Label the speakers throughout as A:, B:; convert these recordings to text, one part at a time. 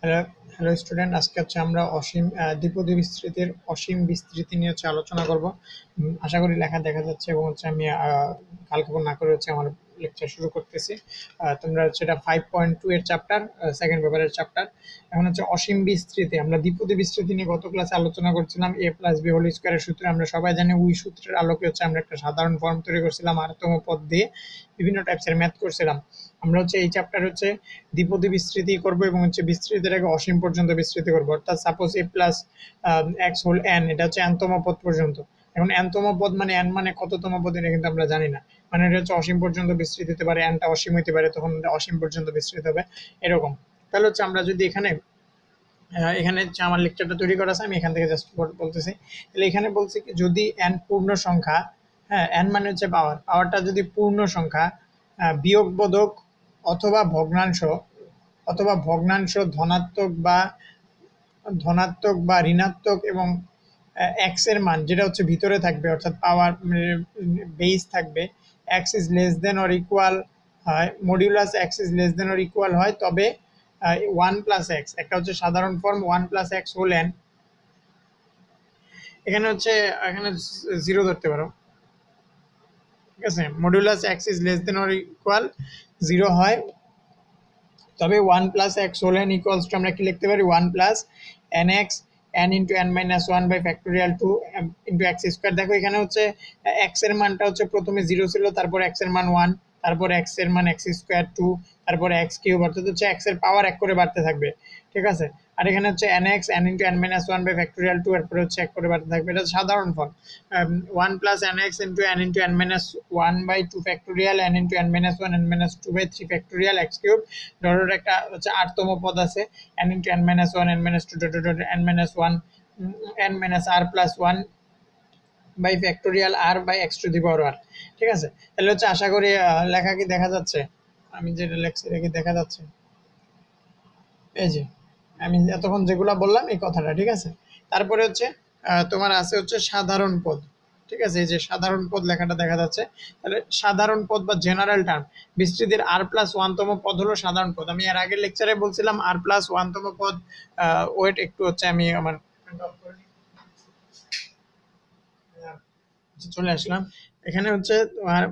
A: hello hello student আজকে হচ্ছে আমরা অসীম দ্বিপদী বিস্তৃতির অসীম বিস্তৃতি নিয়ে হচ্ছে আলোচনা করব আশা করি লেখা দেখা যাচ্ছে এবং হচ্ছে আমি কালকে না করে হচ্ছে আমার লেকচার শুরু করতেছি তোমরা সেটা ফাইভ পয়েন্ট টু এর চ্যাপ্টার সেকেন্ড পেপারের চ্যাপ্টার এখন হচ্ছে অসীম বিস্তৃতি আমরা দ্বিপদী বিস্তৃতি নিয়ে গত ক্লাসে আলোচনা করছিলাম এ প্লাস বি হোল স্কোয়ারের সূত্রে আমরা সবাই জানি উই সূত্রের আলোকে হচ্ছে আমরা একটা সাধারণ ফর্ম তৈরি করছিলাম আরতম পদ দিয়ে বিভিন্ন টাইপসের ম্যাথ করছিলাম আমরা হচ্ছে এই চ্যাপ্টার হচ্ছে দ্বিপদী বিস্তৃতি করব এবং হচ্ছে আগে অসীম পর্যন্ত বিস্তৃতি করব অর্থাৎ suppose a plus x whole n এটা হচ্ছে এনতম পদ পর্যন্ত এখন এনতম পদ মানে এন মানে কততম পদ এটা কিন্তু আমরা জানি না মানে এটা হচ্ছে অসীম পর্যন্ত বিস্তৃত হতে পারে এনটা অসীম হতে পারে তখন অসীম পর্যন্ত বিস্তৃত হবে এরকম তাহলে হচ্ছে আমরা যদি এখানে এখানে আমার লেকচারটা তৈরি করা আছে আমি এখান থেকে জাস্ট বলতেছি তাহলে এখানে বলছি যদি এন পূর্ণ সংখ্যা হ্যাঁ এন মানে হচ্ছে পাওয়ার পাওয়ারটা যদি পূর্ণ সংখ্যা বিয়োগ বোধক অথবা ভগ্নাংশ অথবা ভগ্নাংশ ধনাত্মক বা ধনাত্মক বা ঋণাত্মক এবং এক্স এর মান যেটা হচ্ছে ভিতরে থাকবে অর্থাৎ পাওয়ার মানে, বেস থাকবে x is less than or equal হয় modulus x is less than or equal হয় তবে ওয়ান প্লাস এক্স একটা হচ্ছে সাধারণ form one plus x whole n এখানে হচ্ছে এখানে জিরো ধরতে পারো ঠিক আছে modulus x is less than or equal zero হয় তবে one plus x whole n equals to আমরা কি লিখতে পারি one plus n x n into n minus one by factorial two into x square দেখো এখানে হচ্ছে এক্স uh, এর মানটা হচ্ছে প্রথমে জিরো ছিল তারপর এক্স এর মান ওয়ান তারপর এক্স এর মান এক্স স্কোয়ার টু তারপর এক্স কিউব অর্থাৎ হচ্ছে এক্স এর পাওয়ার এক করে বাড়তে থাকবে ঠিক আছে আর এখানে হচ্ছে n x n into n minus one by factorial two এরপরে হচ্ছে এক করে বাড়তে থাকবে এটা সাধারণ ফল one plus n x into n into n minus one by two factorial n into n minus one n minus two by three factorial x cube dot একটা হচ্ছে আটতম পদ আছে n into n minus one n minus two dot dot n minus one n minus r plus one by factorial r by x to the power r ঠিক আছে তাহলে হচ্ছে আশা করি লেখা কি দেখা যাচ্ছে আমি যেটা লেখছি এটা কি দেখা যাচ্ছে এই যে আমি এতক্ষণ যেগুলো বললাম এই কথাটা ঠিক আছে তারপরে হচ্ছে তোমার আছে হচ্ছে সাধারণ পদ ঠিক আছে এই যে সাধারণ পদ লেখাটা দেখা যাচ্ছে তাহলে সাধারণ পদ বা জেনারেল টার্ম বিস্তৃতির আর প্লাস ওয়ানতম পদ হলো সাধারণ পদ আমি এর আগের লেকচারে বলছিলাম আর প্লাস ওয়ানতম পদ ওয়েট একটু হচ্ছে আমি আমার আচ্ছা, চলে আসলাম এখানে হচ্ছে তোমার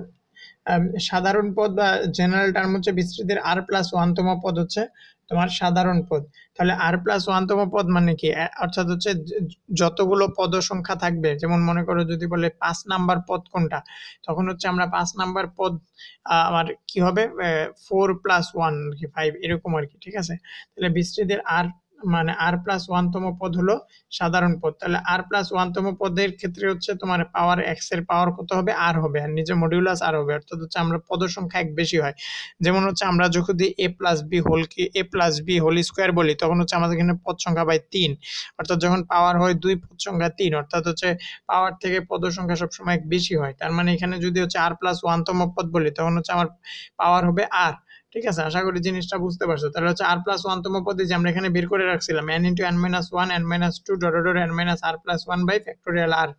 A: সাধারণ পদ বা জেনারেল টার্ম হচ্ছে বিস্তৃতির আর প্লাস ওয়ানতম পদ হচ্ছে তোমার সাধারণ পদ তাহলে আর প্লাস ওয়ানতম পদ মানে কি অর্থাৎ হচ্ছে যতগুলো পদ সংখ্যা থাকবে যেমন মনে করো যদি বলে পাঁচ নাম্বার পদ কোনটা তখন হচ্ছে আমরা পাঁচ নাম্বার পদ আমার কি হবে ফোর প্লাস ওয়ান আর কি ফাইভ এরকম আর কি ঠিক আছে তাহলে বিস্তৃতির আর মানে আর প্লাস ওয়ানতম পদ হলো সাধারণ পদ তাহলে আর প্লাস ওয়ানতম পদের ক্ষেত্রে হচ্ছে তোমার পাওয়ার এক্স এর পাওয়ার কত হবে আর হবে আর নিজে মডিউলাস আর হবে অর্থাৎ হচ্ছে আমরা পদ সংখ্যা এক বেশি হয় যেমন হচ্ছে আমরা যখন এ প্লাস বি হোল কি a plus b whole square বলি তখন হচ্ছে আমাদের এখানে পদ সংখ্যা বাই তিন অর্থাৎ যখন পাওয়ার হয় দুই পদ সংখ্যা তিন অর্থাৎ হচ্ছে পাওয়ার থেকে পদ সংখ্যা সবসময় এক বেশি হয় তার মানে এখানে যদি হচ্ছে আর প্লাস ওয়ানতম পদ বলি তখন হচ্ছে আমার পাওয়ার হবে আর ঠিক আছে আশা করি জিনিসটা বুঝতে পারছো তাহলে হচ্ছে আর প্লাস ওয়ান তম পদে যে আমরা এখানে বের করে রাখছিলাম n into n minus one n minus two dot dot n minus r plus one by factorial r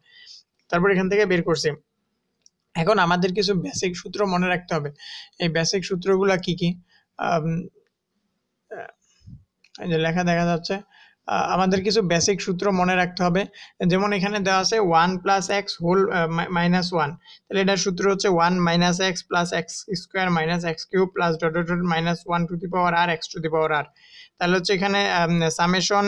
A: তারপর এখান থেকে বের করছি এখন আমাদের কিছু বেসিক সূত্র মনে রাখতে হবে এই বেসিক সূত্রগুলো কি কি লেখা দেখা যাচ্ছে আমাদের কিছু বেসিক সূত্র মনে রাখতে হবে যেমন এখানে দেওয়া আছে one plus x whole minus one তাহলে এটার সূত্র হচ্ছে one minus x plus x square minus x cube plus dot dot minus one to the power r x to the power r তাহলে হচ্ছে এখানে সামেশন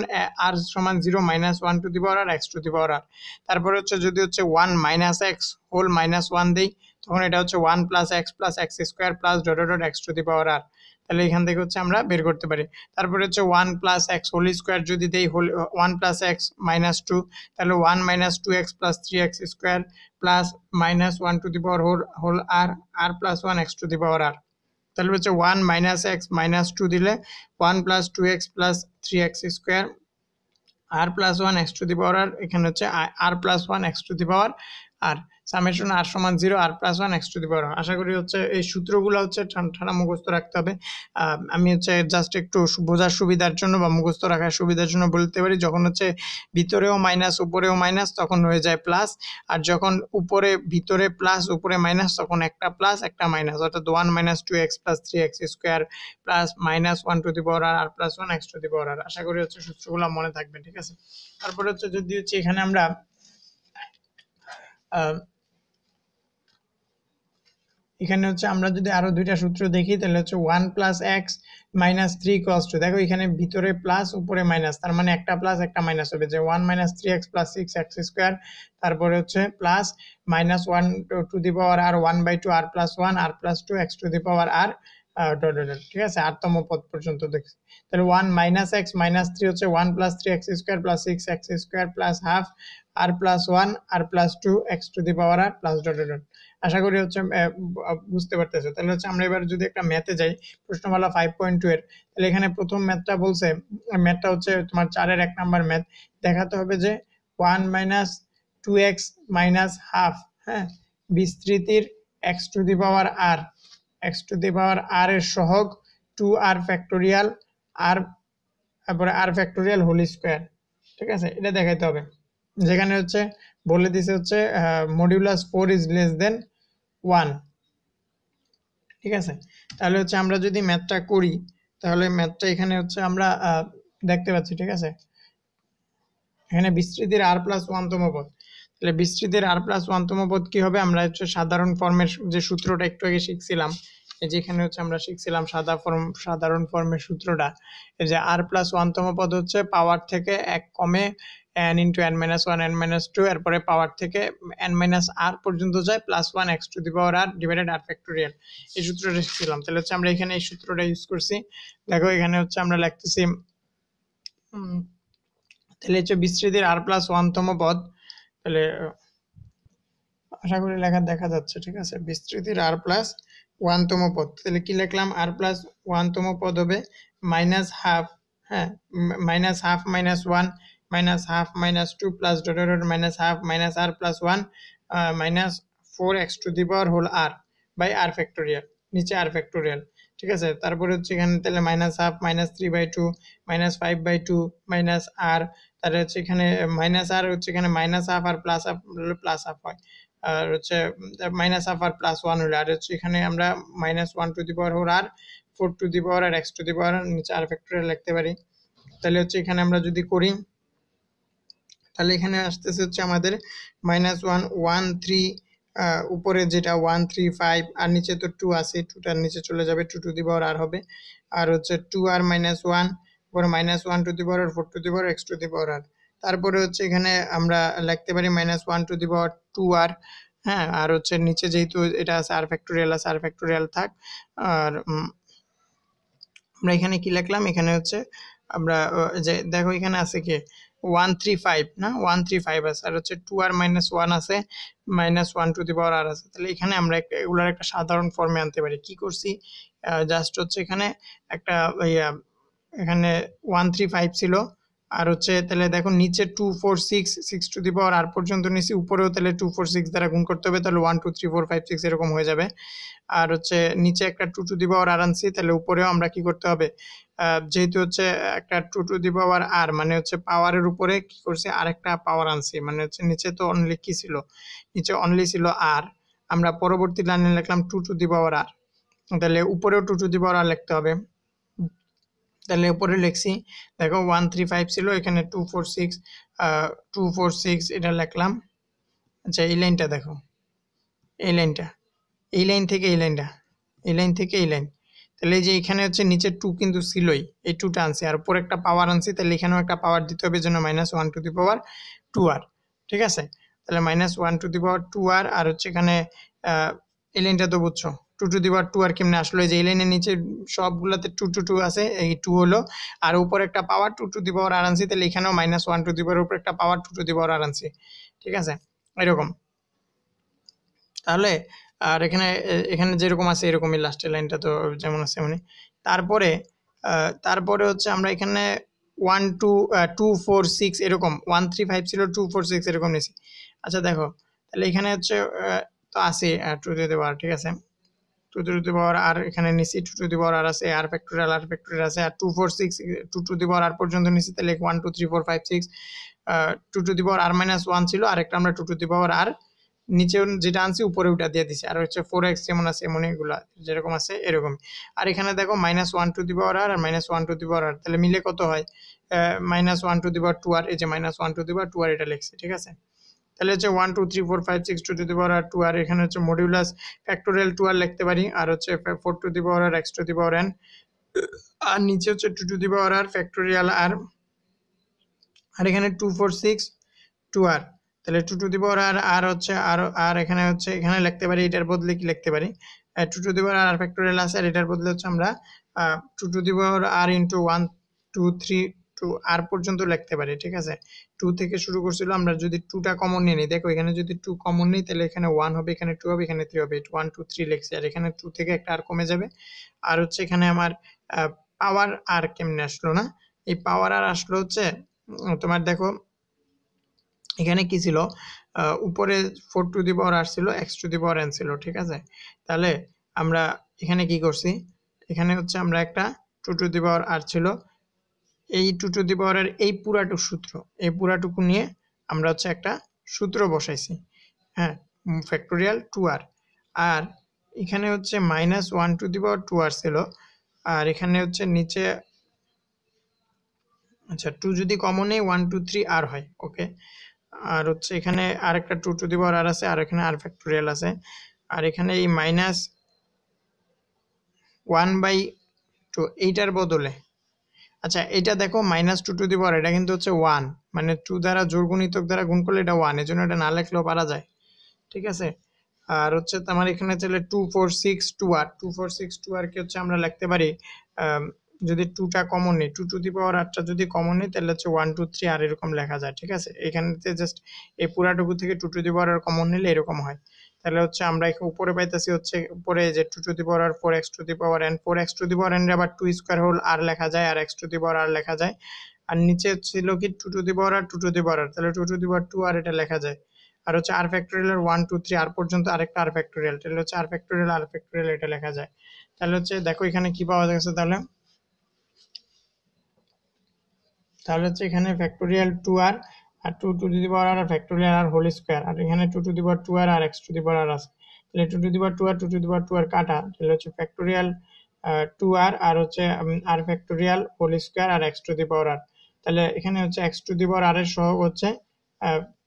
A: আর সমান zero minus one to the power r x to the power r তারপরে হচ্ছে যদি হচ্ছে one minus x whole minus one দিই তখন এটা হচ্ছে one plus x plus x square plus dot dot x to the power r তাহলে এখান থেকে হচ্ছে আমরা বের করতে পারি তারপরে হচ্ছে one plus x whole square যদি দেই whole one plus x minus two তাহলে one minus two x plus three x square plus minus one to the power whole whole r r plus one x to the power r তাহলে হচ্ছে one minus x minus two দিলে one plus two x plus three x square r plus one x to the power r এখানে হচ্ছে আর plus one x to the power r summation r সমান zero r plus one x to the power আশা করি হচ্ছে এই সূত্রগুলো হচ্ছে ঠান্ডা মুখস্থ রাখতে হবে আমি হচ্ছে জাস্ট একটু বোঝার সুবিধার জন্য বা মুখস্থ রাখার সুবিধার জন্য বলতে পারি যখন হচ্ছে ভিতরেও মাইনাস উপরেও মাইনাস তখন হয়ে যায় প্লাস আর যখন উপরে ভিতরে প্লাস উপরে মাইনাস তখন একটা প্লাস একটা মাইনাস অর্থাৎ one minus two x plus three x square plus minus one to the power r r plus one x to the power r আশা করি হচ্ছে সূত্রগুলো মনে থাকবে ঠিক আছে তারপরে হচ্ছে যদি হচ্ছে এখানে আমরা এখানে হচ্ছে আমরা যদি আরও দুইটা সূত্র দেখি তাহলে হচ্ছে one plus x minus three কস টু দেখো এখানে ভিতরে প্লাস উপরে মাইনাস তার মানে একটা প্লাস একটা মাইনাস হবে যে one minus three x plus six x square তারপরে হচ্ছে plus minus one to the power r one by two r plus one r plus two x to the power r ঠিক আছে আটতম পদ পর্যন্ত দেখছি তাহলে one minus x minus three হচ্ছে one plus three x square plus six x square plus half r plus one r plus two x to the power R plus dot dot আশা করি হচ্ছে বুঝতে পারতেছে তাহলে হচ্ছে আমরা এবার যদি একটা ম্যাথে যাই প্রশ্নমালা ফাইভ পয়েন্ট টু এর তাহলে এখানে প্রথম ম্যাথটা বলছে ম্যাথটা হচ্ছে তোমার চারের এক নাম্বার ম্যাথ দেখাতে হবে যে one minus two x minus half হ্যাঁ বিস্তৃতির x to the power r x to the power r এর সহগ টু আর ফ্যাক্টোরিয়াল আর তারপরে আর ফ্যাক্টোরিয়াল হোল স্কোয়ার ঠিক আছে এটা দেখাইতে হবে যেখানে হচ্ছে বলে দিছে হচ্ছে modulus four is less than one ঠিক আছে তাহলে হচ্ছে আমরা যদি ম্যাথটা করি তাহলে ম্যাথটা এখানে হচ্ছে আমরা দেখতে পাচ্ছি ঠিক আছে এখানে বিস্তৃতির আর প্লাস ওয়ানতম পদ তাহলে বিস্তৃতির আর প্লাস ওয়ানতম পদ কী হবে আমরা হচ্ছে সাধারণ ফর্মের যে সূত্রটা একটু আগে শিখছিলাম যেখানে হচ্ছে আমরা শিখছিলাম সাদা ফর্ম সাধারণ ফর্মের সূত্রটা যে আর প্লাস ওয়ানতম পদ হচ্ছে পাওয়ার থেকে এক কমে n into n minus one n minus two এরপরে পাওয়ার থেকে এন মাইনাস আর পর্যন্ত যায় plus one x to the power r divided r factorial এই সূত্রটা শিখছিলাম তাহলে হচ্ছে আমরা এখানে এই সূত্রটা ইউজ করছি দেখো এখানে হচ্ছে আমরা লিখতেছি তাহলে হচ্ছে বিস্তৃতির আর প্লাস ওয়ানতম পদ তাহলে আশা করি লেখা দেখা যাচ্ছে ঠিক আছে বিস্তৃতির আর প্লাস ওয়ানতম পদ তাহলে কি লিখলাম আর প্লাস ওয়ানতম পদ হবে মাইনাস হাফ হ্যাঁ minus half minus one minus half minus two plus dot dot minus half minus r plus one minus four x to the power whole r by r factorial নিচে r factorial ঠিক আছে তারপরে হচ্ছে এখানে তাহলে minus half minus three by two minus five by two minus r তাহলে হচ্ছে এখানে মাইনাস আর হচ্ছে এখানে minus half r plus half plus half হয় আর হচ্ছে minus half r plus one হলে আর হচ্ছে এখানে আমরা minus one to the power whole r four to the power r x to the power নিচে আর ফ্যাক্টরে লিখতে পারি তাহলে হচ্ছে এখানে আমরা যদি করি তাহলে এখানে আসতেছে হচ্ছে আমাদের মাইনাস ওয়ান ওয়ান থ্রি উপরে যেটা ওয়ান থ্রি ফাইভ আর নিচে তো টু আছে টুটার নিচে চলে যাবে টু টু দি পাওয়ার আর হবে আর হচ্ছে টু আর মাইনাস ওয়ান পরে minus one to the power r four to the power x to the power r তারপরে হচ্ছে এখানে আমরা লিখতে পারি minus one to the power two r হ্যাঁ আর হচ্ছে নিচে যেহেতু এটা আছে আর ফ্যাক্টোরিয়াল আছে আর ফ্যাক্টোরিয়াল থাক আর আমরা এখানে কি লিখলাম এখানে হচ্ছে আমরা যে দেখো এখানে আছে কি ওয়ান থ্রি ফাইভ না ওয়ান থ্রি ফাইভ আছে আর হচ্ছে টু আর মাইনাস ওয়ান আছে minus one to the power r আছে তাহলে এখানে আমরা একটা এগুলোর একটা সাধারণ ফর্মে আনতে পারি কি করছি জাস্ট হচ্ছে এখানে একটা এখানে ওয়ান থ্রি ফাইভ ছিল আর হচ্ছে তাহলে দেখো নিচে two four six six to the power r পর্যন্ত নিচে উপরেও তাহলে টু ফোর সিক্স দ্বারা গুণ করতে হবে তাহলে one two three four five six এরকম হয়ে যাবে আর হচ্ছে নিচে একটা টু টু দি পাওয়ার আর আনছি তাহলে উপরেও আমরা কি করতে হবে যেহেতু হচ্ছে একটা টু টু দি পাওয়ার আর মানে হচ্ছে পাওয়ারের উপরে কি করছি আর একটা পাওয়ার আনছি মানে হচ্ছে নিচে তো অনলি কি ছিল নিচে অনলি ছিল আর আমরা পরবর্তী লাইনে লিখলাম two to the power r তাহলে উপরেও টু টু দি পাওয়ার আর লিখতে হবে তাহলে উপরে লিখছি দেখো ওয়ান থ্রি ফাইভ ছিল এখানে two four six two four six এটা লিখলাম আচ্ছা এই লাইনটা দেখো এই লাইনটা এই লাইন থেকে এই লাইনটা এই লাইন থেকে এই লাইন তাহলে যে এখানে হচ্ছে নিচে টু কিন্তু ছিলই এই টুটা আনছি আর উপরে একটা পাওয়ার আনছি তাহলে এখানেও একটা পাওয়ার দিতে হবে যেন minus one to the power two r ঠিক আছে তাহলে minus one to the power two r আর হচ্ছে এখানে এই লাইনটা তো বুঝছো টু টু দিবার টু আর কেমনি আসলো যে এই লাইনের নিচে সবগুলোতে টু টু টু আছে এই টু হলো আর উপরে একটা পাওয়ার টু টু দিবার আর আনছি তাহলে এখানেও মাইনাস ওয়ান টু দিবার উপর একটা পাওয়ার টু টু দিবার পাওয়ার আর ঠিক আছে এরকম তাহলে আর এখানে এখানে যেরকম আছে এরকমই লাস্টের লাইনটা তো যেমন আছে মানে তারপরে তারপরে হচ্ছে আমরা এখানে one two two four six এরকম ওয়ান থ্রি ফাইভ ছিল টু ফোর সিক্স এরকম নিয়েছি আচ্ছা দেখো তাহলে এখানে হচ্ছে তো আসি টু দিয়ে দেওয়ার ঠিক আছে two to the power r এখানে নিছি two to the power r আছে আর ফ্যাক্টোরিয়াল আর ফ্যাক্টোরিয়াল আছে আর two four six two to the power r পর্যন্ত নিছি তাহলে one two three four five six two to the power r minus one ছিল আর একটা আমরা টু টু দি পাওয়ার আর নিচে যেটা আনছি উপরে ওটা দিয়ে দিছি আর হচ্ছে ফোর এক্স যেমন আছে এমন এগুলো যেরকম আছে এরকম আর এখানে দেখো minus one to the power r minus one to the power r তাহলে মিলে কত হয় minus one to the power two r এই যে minus one to the power two r এটা লিখছে ঠিক আছে তাহলে হচ্ছে one two three four five six two to the power r two r এখানে হচ্ছে মডিউলাস ফ্যাক্টোরিয়াল টু আর লিখতে পারি আর হচ্ছে four to the power r x to the power n আর নিচে হচ্ছে two to the power r factorial আর আর এখানে two four six two r তাহলে two to the power r আর হচ্ছে আর আর এখানে হচ্ছে এখানে লিখতে পারি এটার বদলে কি লিখতে পারি two to the power r factorial আছে আর এটার বদলে হচ্ছে আমরা two to the power r into one two three to r পর্যন্ত লিখতে পারি ঠিক আছে টু থেকে শুরু করছিল আমরা যদি টুটা কমন নিয়ে নিই দেখো এখানে যদি টু কমন নিই তাহলে এখানে ওয়ান হবে এখানে টু হবে এখানে থ্রি হবে ওয়ান টু থ্রি লিখছি আর এখানে টু থেকে একটা আর কমে যাবে আর হচ্ছে এখানে আমার পাওয়ার আর কেমনে আসলো না এই পাওয়ার আর আসলো হচ্ছে তোমার দেখো এখানে কি ছিল উপরে four to the power r ছিল x to the power n ছিল ঠিক আছে তাহলে আমরা এখানে কি করছি এখানে হচ্ছে আমরা একটা two to the power r ছিল এই টু টু দি পাওয়ারের এই পুরাটুক সূত্র এই পুরাটুকু নিয়ে আমরা হচ্ছে একটা সূত্র বসাইছি হ্যাঁ ফ্যাক্টোরিয়াল টু আর আর এখানে হচ্ছে minus one to the power two r ছিল আর এখানে হচ্ছে নিচে আচ্ছা টু যদি কমনে ওয়ান টু থ্রি আর হয় ওকে আর হচ্ছে এখানে আর একটা two to the power r আছে আর এখানে আর ফ্যাক্টোরিয়াল আছে আর এখানে এই মাইনাস ওয়ান বাই টু এইটার বদলে আচ্ছা এটা দেখো minus two to the power এটা কিন্তু হচ্ছে ওয়ান মানে টু দ্বারা জোর গুণিতক দ্বারা গুণ করলে এটা ওয়ান এই জন্য এটা না লেখলেও পারা যায় ঠিক আছে আর হচ্ছে তোমার এখানে চলে two four six two r two four six two r কি হচ্ছে আমরা লিখতে পারি যদি টুটা কমন নেই টু টু দি পাওয়ার আটটা যদি কমন নেই তাহলে হচ্ছে ওয়ান টু থ্রি আর এরকম লেখা যায় ঠিক আছে এখানেতে জাস্ট এই পুরাটুকু থেকে two to the power r common নিলে এরকম হয় তাহলে হচ্ছে আমরা উপরে পাইতেছি হচ্ছে উপরে যে two to the power r four x to the power n four x to the power n আবার টু স্কোয়ার হোল আর লেখা যায় আর এক্স টু দি পাওয়ার আর লেখা যায় আর নিচে ছিল কি two to the power r two to the power তাহলে two to the power two r এটা লেখা যায় আর হচ্ছে r factorial one two three r পর্যন্ত আরেকটা আর ফ্যাক্টোরিয়াল তাহলে হচ্ছে আর ফ্যাক্টোরিয়াল আর ফ্যাক্টোরিয়াল এটা লেখা যায় তাহলে হচ্ছে দেখো এখানে কি পাওয়া গেছে তাহলে তাহলে হচ্ছে এখানে ফ্যাক্টোরিয়াল টু আর আর two to the power r factorial r whole square আর এখানে two to the power two r আর x to the power r আছে তাহলে two to the power two r two to the power two r কাটা তাহলে হচ্ছে factorial two r আর হচ্ছে r factorial whole square আর x to the power r তাহলে এখানে হচ্ছে x to the power r এর সহগ হচ্ছে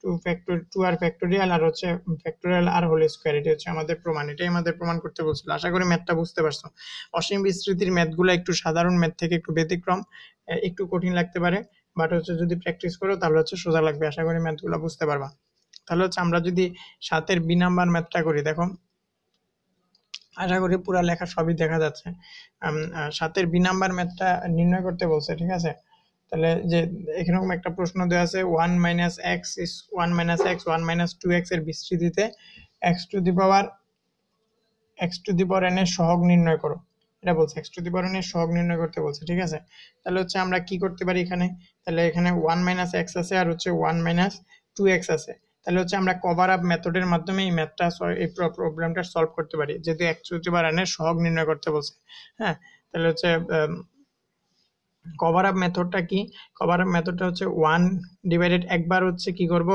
A: two factor two r factorial আর হচ্ছে ফ্যাক্টোরিয়াল আর হোল স্কোয়ার এটি হচ্ছে আমাদের প্রমাণ এটাই আমাদের প্রমাণ করতে বলছিল আশা করি ম্যাথটা বুঝতে পারছো অসীম বিস্তৃতির ম্যাথগুলো একটু সাধারণ ম্যাথ থেকে একটু ব্যতিক্রম একটু কঠিন লাগতে পারে বাট হচ্ছে যদি প্র্যাকটিস করো তাহলে হচ্ছে সোজা লাগবে আশা করি ম্যাথগুলো বুঝতে পারবা তাহলে হচ্ছে আমরা যদি সাতের বি নাম্বার ম্যাথটা করি দেখো আশা করি পুরা লেখা সবই দেখা যাচ্ছে সাতের বি নাম্বার ম্যাথটা নির্ণয় করতে বলছে ঠিক আছে তাহলে যে এখানেও একটা প্রশ্ন দেওয়া আছে one minus x is one minus x one minus two x এর বিস্তৃতিতে x to the power x to the power n এর সহগ নির্ণয় করো এটা বলছে এক্স টু দি পাওয়ার এর সহগ নির্ণয় করতে বলছে ঠিক আছে তাহলে হচ্ছে আমরা কি করতে পারি এখানে তাহলে এখানে ওয়ান মাইনাস এক্স আছে আর হচ্ছে ওয়ান মাইনাস টু এক্স আছে তাহলে হচ্ছে আমরা কভার আপ মেথডের মাধ্যমে এই ম্যাথটা এই প্রবলেমটা সলভ করতে পারি যেহেতু এক্স টু দি পাওয়ার এর সহগ নির্ণয় করতে বলছে হ্যাঁ তাহলে হচ্ছে um, কভার আপ মেথডটা কি কভার আপ মেথডটা হচ্ছে ওয়ান ডিভাইডেড একবার হচ্ছে কি করব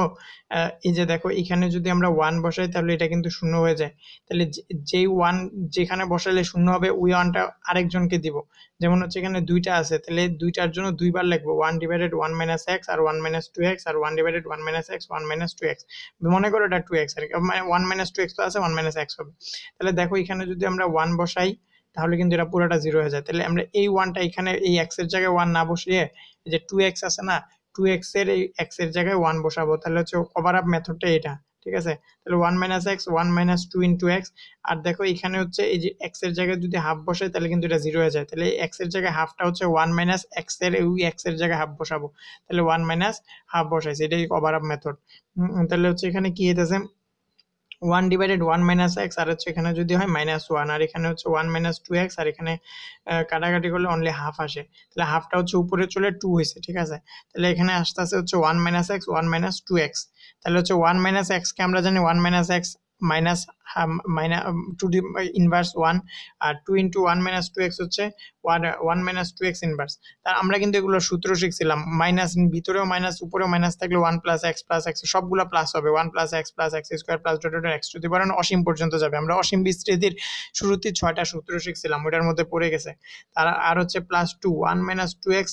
A: এই যে দেখো এখানে যদি আমরা ওয়ান বসাই তাহলে এটা কিন্তু শূন্য হয়ে যায় তাহলে যেই ওয়ান যেখানে বসালে শূন্য হবে ওই ওয়ানটা আরেকজনকে দিব যেমন হচ্ছে এখানে দুইটা আছে তাহলে দুইটার জন্য দুইবার লাগবে one divided one minus x আর ওয়ান মাইনাস টু এক্স আর one divided one minus x one minus two x মনে করো এটা টু এক্স আর ওয়ান মাইনাস টু এক্স তো আছে ওয়ান মাইনাস এক্স হবে তাহলে দেখো এখানে যদি আমরা ওয়ান বসাই তাহলে কিন্তু এটা পুরোটা জিরো হয়ে যায় তাহলে আমরা এই ওয়ানটা এখানে এই এক্স এর জায়গায় ওয়ান না বসিয়ে যে টু এক্স আছে না টু এক্স এর এই এক্স এর জায়গায় ওয়ান বসাবো তাহলে হচ্ছে কভার আপ মেথডটা এটা ঠিক আছে তাহলে one minus x one minus two in two x আর দেখো এখানে হচ্ছে এই যে এক্স এর জায়গায় যদি হাফ বসে তাহলে কিন্তু এটা জিরো হয়ে যায় তাহলে এই এক্স এর জায়গায় হাফটা হচ্ছে ওয়ান মাইনাস এক্স এর ওই এক্স এর জায়গায় হাফ বসাবো তাহলে ওয়ান মাইনাস হাফ বসাইছে এটাই কভার আপ মেথড তাহলে হচ্ছে এখানে কি হইতেছে one divided one minus x আর হচ্ছে এখানে যদি হয় মাইনাস ওয়ান আর এখানে হচ্ছে ওয়ান মাইনাস টু এক্স আর এখানে কাটাকাটি করলে অনলি হাফ আসে তাহলে হাফটা হচ্ছে উপরে চলে টু হয়েছে ঠিক আছে তাহলে এখানে আস্তে আস্তে হচ্ছে one minus x one minus two x তাহলে হচ্ছে ওয়ান মাইনাস এক্সকে আমরা জানি one minus x minus minus to the inverse one আর two into one minus two x হচ্ছে one one minus two x inverse তার আমরা কিন্তু এগুলো সূত্র শিখছিলাম মাইনাস ভিতরেও মাইনাস উপরেও মাইনাস থাকলে one plus x plus x সবগুলো প্লাস হবে one plus x plus x square plus dot dot x to বলেন অসীম পর্যন্ত যাবে আমরা অসীম বিস্তৃতির শুরুতে ছয়টা সূত্র শিখছিলাম ওটার মধ্যে পড়ে গেছে তার আর হচ্ছে plus two one minus two x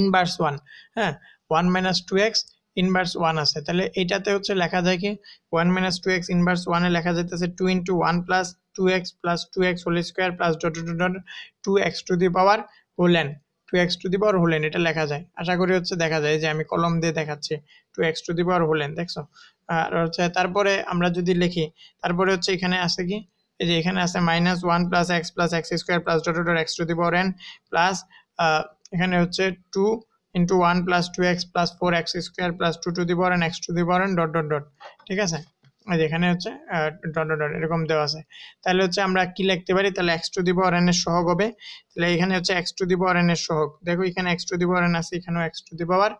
A: inverse one হ্যাঁ one minus two x inverse one আছে তাহলে এটাতে হচ্ছে লেখা যায় কি one minus two x inverse ওয়ানে লেখা যাইতেছে two into one plus two x plus two x whole square plus dot dot dot two x to the power whole n two x to the power whole n এটা লেখা যায় আশা করি হচ্ছে দেখা যায় যে আমি কলম দিয়ে দেখাচ্ছি two x to the power whole n দেখছো আর হচ্ছে তারপরে আমরা যদি লিখি তারপরে হচ্ছে এখানে আছে কি এই যে এখানে আছে minus one plus x plus x square plus dot dot x to the power n plus এখানে হচ্ছে two into one plus two x plus four x square plus two to the power x to the power dot dot dot ঠিক আছে এখানে হচ্ছে dot dot এরকম দেওয়া আছে তাহলে হচ্ছে আমরা কি লিখতে পারি তাহলে x to the power n এর সহগ হবে তাহলে এখানে হচ্ছে x to the power n এর সহগ দেখো এখানে এক্স টু দি পাওয়ার আছে এখানেও এক্স টু দি পাওয়ার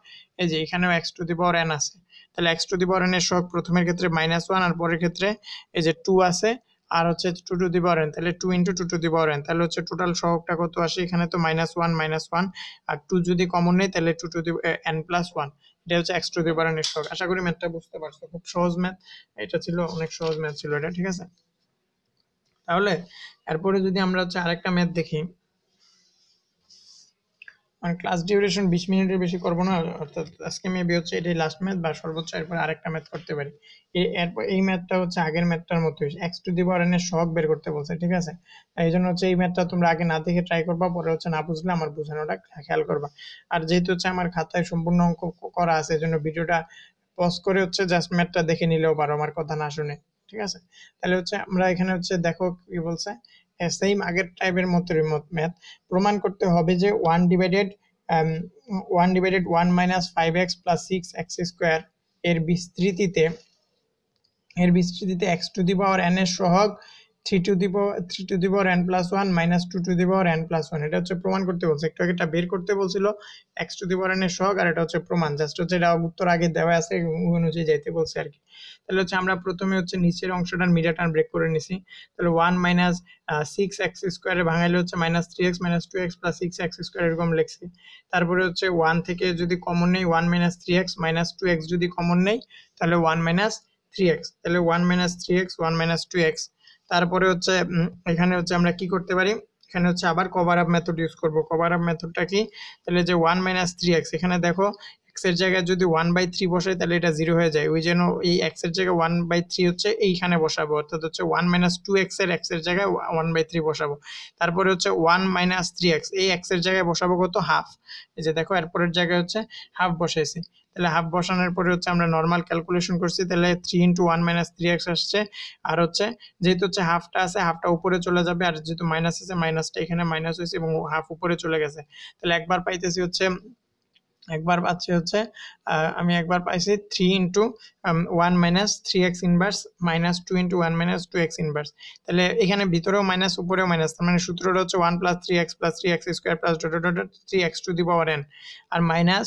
A: এই যে এখানেও x to the power n আছে তাহলে x to the power n এর সহগ প্রথমের ক্ষেত্রে মাইনাস ওয়ান আর পরের ক্ষেত্রে এই যে টু আছে আর হচ্ছে two to the power n তাহলে two into two to the power n তাহলে হচ্ছে টোটাল সহকটা কত আসে এখানে তো মাইনাস ওয়ান মাইনাস ওয়ান আর টু যদি কমন নেই তাহলে two to the n plus one এটা হচ্ছে x to the power n সহগ আশা করি ম্যাথটা বুঝতে পারছো খুব সহজ ম্যাথ এটা ছিল অনেক সহজ ম্যাথ ছিল এটা ঠিক আছে তাহলে এরপরে যদি আমরা হচ্ছে আরেকটা ম্যাথ দেখি মানে ক্লাস ডিউরেশন বিশ মিনিটের বেশি করবো না অর্থাৎ আজকে মেবি হচ্ছে এটাই লাস্ট ম্যাথ বা সর্বোচ্চ এরপর আরেকটা ম্যাথ করতে পারি এরপর এই ম্যাথটা হচ্ছে আগের ম্যাথটার মতো এক্স টু দি পাওয়ার এর শখ বের করতে বলছে ঠিক আছে তাই এই জন্য হচ্ছে এই ম্যাথটা তোমরা আগে না দেখে ট্রাই করবা পরে হচ্ছে না বুঝলে আমার বোঝানোটা খেয়াল করবা আর যেহেতু হচ্ছে আমার খাতায় সম্পূর্ণ অঙ্ক করা আছে এই জন্য ভিডিওটা পজ করে হচ্ছে জাস্ট ম্যাথটা দেখে নিলেও পারো আমার কথা না শুনে ঠিক আছে তাহলে হচ্ছে আমরা এখানে হচ্ছে দেখো কি বলছে সেম হ্যাঁ, আগের টাইপের মতো ম্যাথ প্রমাণ করতে হবে যে one divided one divided one minus five x plus six x square এর বিস্তৃতিতে এর বিস্তৃতিতে x to the power n এর সহগ three to the power three to the power n plus one minus two to the power n plus one এটা হচ্ছে প্রমাণ করতে বলছে একটু আগে এটা বের করতে বলছিল x to the power n এর সহগ আর এটা হচ্ছে প্রমাণ জাস্ট হচ্ছে এটা উত্তর আগে দেওয়া আছে অনুযায়ী যাইতে বলছে আর কি তাহলে হচ্ছে আমরা প্রথমে হচ্ছে নিচের অংশটার মিডিয়া টার্ম ব্রেক করে নিছি তাহলে ওয়ান মাইনাস সিক্স এক্স স্কোয়ারে ভাঙাইলে হচ্ছে minus three x minus two x plus six x square এরকম লেখছি তারপরে হচ্ছে ওয়ান থেকে যদি কমন নেই one minus three x minus two x যদি কমন নেই তাহলে ওয়ান মাইনাস থ্রি এক্স তাহলে one minus three x one minus two x তারপরে হচ্ছে এখানে হচ্ছে আমরা কি করতে পারি এখানে হচ্ছে আবার কভার আপ মেথড ইউজ করব কভার আপ মেথডটা কি তাহলে যে ওয়ান মাইনাস থ্রি এক্স এখানে দেখো এক্সের জায়গায় যদি ওয়ান বাই থ্রি বসাই তাহলে এটা জিরো হয়ে যায় ওই জন্য এই এক্সের জায়গায় ওয়ান বাই থ্রি হচ্ছে এইখানে বসাবো অর্থাৎ হচ্ছে ওয়ান মাইনাস টু এক্সের এক্সের জায়গায় ওয়ান বাই থ্রি বসাবো তারপরে হচ্ছে ওয়ান মাইনাস থ্রি এক্স এই এক্সের জায়গায় বসাবো কত হাফ এই যে দেখো এরপরের জায়গায় হচ্ছে হাফ বসাইছি তাহলে হাফ বসানোর পরে হচ্ছে আমরা নর্মাল ক্যালকুলেশন করছি তাহলে three into one minus three x আসছে আর হচ্ছে যেহেতু হচ্ছে হাফটা আছে হাফটা উপরে চলে যাবে আর যেহেতু মাইনাস আছে মাইনাসটা এখানে মাইনাস হয়েছে এবং হাফ উপরে চলে গেছে তাহলে একবার পাইতেছি হচ্ছে একবার পাচ্ছি হচ্ছে আমি একবার পাইছি three into one minus three x inverse minus two into one minus two x inverse তাহলে এখানে ভিতরেও মাইনাস উপরেও মাইনাস তার মানে সূত্রটা হচ্ছে one plus three x plus three x square plus dot dot three x to the power n আর minus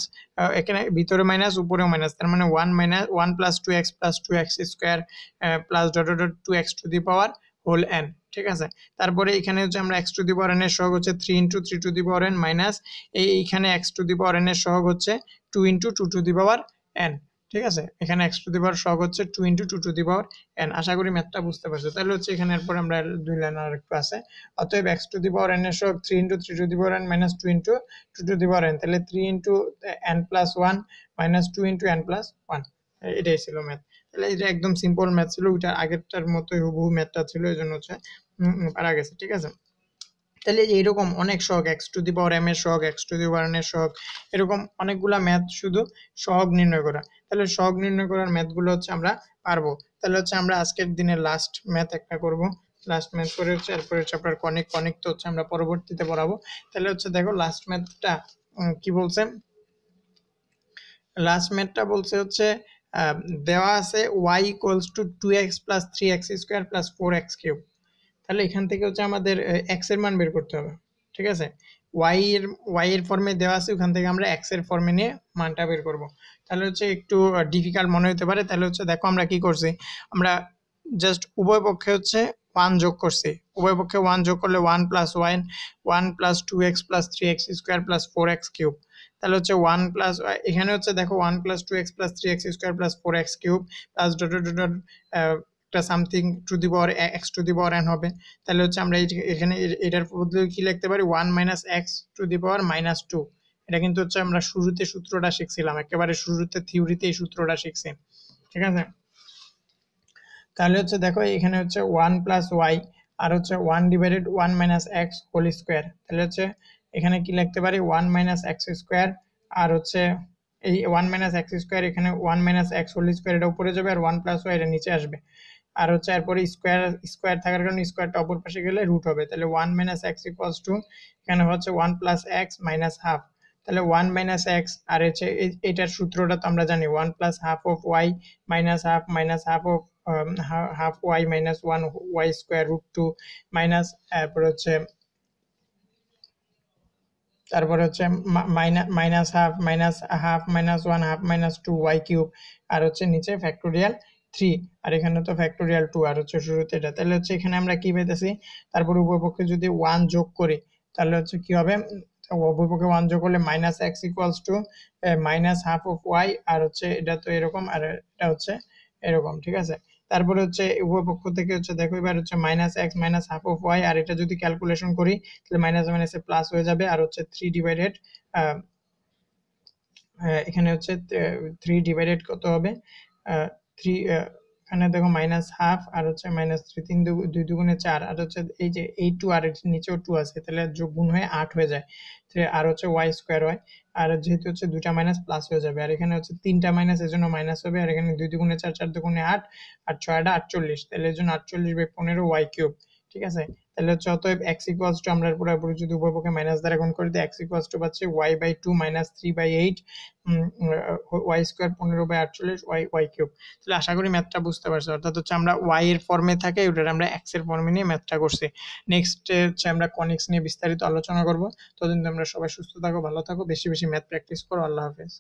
A: এখানে ভিতরে মাইনাস উপরেও মাইনাস তার মানে one minus one plus two x plus two x square plus dot dot two x to the power whole n ঠিক আছে তারপরে এখানে হচ্ছে আমরা এক্স টু দি পাওয়ার এর সহগ হচ্ছে three into three to the power n minus এইখানে এক্স টু দি পাওয়ার এর সহগ হচ্ছে two into two to the power n ঠিক আছে এখানে এক্স টু দি পাওয়ার সহগ হচ্ছে two into two to the power n আশা করি ম্যাথটা বুঝতে পারছো তাহলে হচ্ছে এখানে এরপর আমরা দুই লাইন আর একটু আছে অতএব x to the power n এর সহগ three into three to the power n minus two into two to the power n তাহলে three into n plus one minus two into n plus one এটাই ছিল math তাহলে এটা একদম simple math ছিল ওইটা আগেরটার মতোই হুবহু ম্যাথটা ছিল এই জন্য হচ্ছে পারা গেছে ঠিক আছে তাহলে এইরকম অনেক শখ x to the power m এর শখ x to the power n এর শখ এরকম অনেকগুলা ম্যাথ শুধু শখ নির্ণয় করা তাহলে শখ নির্ণয় করার ম্যাথগুলো হচ্ছে আমরা পারবো তাহলে হচ্ছে আমরা আজকের দিনে লাস্ট ম্যাথ একটা করব লাস্ট ম্যাথ করে হচ্ছে এরপরে হচ্ছে আপনার কনেক কনেক তো হচ্ছে আমরা পরবর্তীতে পড়াবো তাহলে হচ্ছে দেখো লাস্ট ম্যাথটা কি বলছে লাস্ট ম্যাথটা বলছে হচ্ছে দেওয়া আছে y equals to two x plus three x square plus four x cube তাহলে এখান থেকে হচ্ছে আমাদের এক্স এর মান বের করতে হবে ঠিক আছে ওয়াই এর ওয়াই এর ফর্মে দেওয়া আছে ওখান থেকে আমরা এক্সের ফর্মে নিয়ে মানটা বের করব তাহলে হচ্ছে একটু ডিফিকাল্ট মনে হতে পারে তাহলে হচ্ছে দেখো আমরা কি করছি আমরা জাস্ট উভয় পক্ষে হচ্ছে ওয়ান যোগ করছি উভয় পক্ষে ওয়ান যোগ করলে one plus wine one plus two x plus three x square plus four x cube তাহলে হচ্ছে ওয়ান প্লাস এখানে হচ্ছে দেখো one plus two x plus three x square plus four x cube plus dot dot একটা something to the power x to the power n হবে তাহলে হচ্ছে আমরা এখানে এটার বদলে কি লিখতে পারি one minus x to the power minus two এটা কিন্তু হচ্ছে আমরা শুরুতে সূত্রটা শিখছিলাম একেবারে শুরুতে থিওরিতে এই সূত্রটা শিখছি ঠিক আছে তাহলে হচ্ছে দেখো এখানে হচ্ছে ওয়ান প্লাস ওয়াই আর হচ্ছে one divided one minus x whole square তাহলে হচ্ছে এখানে কি লিখতে পারি ওয়ান মাইনাস এক্স স্কোয়ার আর হচ্ছে এই ওয়ান মাইনাস এক্স স্কোয়ার এখানে one minus x whole square এটা উপরে যাবে আর ওয়ান প্লাস ওয়াই এটা নিচে আসবে আর হচ্ছে এরপরে স্কোয়ার স্কোয়ার থাকার কারণে স্কোয়ারটা অপর পাশে গেলে রুট হবে তাহলে one minus x equals to এখানে হচ্ছে one plus x minus half তাহলে ওয়ান মাইনাস এক্স আর হচ্ছে এটার সূত্রটা তো আমরা জানি one plus half of y minus half minus half of half y minus one y square root two minus তারপর হচ্ছে তারপর হচ্ছে minus half minus half minus one half minus two y cube আর হচ্ছে নিচে ফ্যাক্টোরিয়াল থ্রি আর এখানে তো factorial two আর হচ্ছে শুরুতে এটা তাহলে হচ্ছে এখানে আমরা কি পেতেছি তারপর উপপক্ষে যদি ওয়ান যোগ করি তাহলে হচ্ছে কি হবে উপপক্ষে ওয়ান যোগ করলে minus x equals to minus half of y আর হচ্ছে এটা তো এরকম আর এটা হচ্ছে এরকম ঠিক আছে তারপরে হচ্ছে উপপক্ষ থেকে হচ্ছে দেখো এবার হচ্ছে minus x minus half of y আর এটা যদি ক্যালকুলেশন করি তাহলে মাইনাস মাইনাসে প্লাস হয়ে যাবে আর হচ্ছে থ্রি ডিভাইডেড এখানে হচ্ছে থ্রি ডিভাইডেড কত হবে থ্রি uh, এখানে দেখো মাইনাস হাফ আর হচ্ছে মাইনাস থ্রি তিন দুই দুগুণে চার আর হচ্ছে এই যে এই টু আর এর নিচেও টু আছে তাহলে যোগ গুণ হয়ে আট হয়ে যায় তাহলে আর হচ্ছে ওয়াই স্কোয়ার হয় আর যেহেতু হচ্ছে দুটা মাইনাস প্লাস হয়ে যাবে আর এখানে হচ্ছে তিনটা মাইনাস এর জন্য মাইনাস হবে আর এখানে দুই দুগুণে চার চার দুগুণে আট আর ছয়টা আটচল্লিশ তাহলে এর জন্য আটচল্লিশ বাই পনেরো ওয়াই কিউব ঠিক আছে তাহলে হচ্ছে অতএব x ইকুয়ালস টু আমরা উপরে যদি উভয় মাইনাস দ্বারা গুণ করি তো x ইকুয়ালস টু পাচ্ছি y by two minus three by eight y square পনেরো বাই আটচল্লিশ ওয়াই ওয়াই কিউব তাহলে আশা করি ম্যাথটা বুঝতে পারছি অর্থাৎ হচ্ছে আমরা ওয়াই এর ফর্মে থাকে ওটার আমরা এক্স এর ফর্মে নিয়ে ম্যাথটা করছি নেক্সট হচ্ছে আমরা কনিক্স নিয়ে বিস্তারিত আলোচনা করবো ততদিন তোমরা সবাই সুস্থ থাকো ভালো থাকো বেশি বেশি ম্যাথ প্র্যাকটিস করো আল্লাহ হাফেজ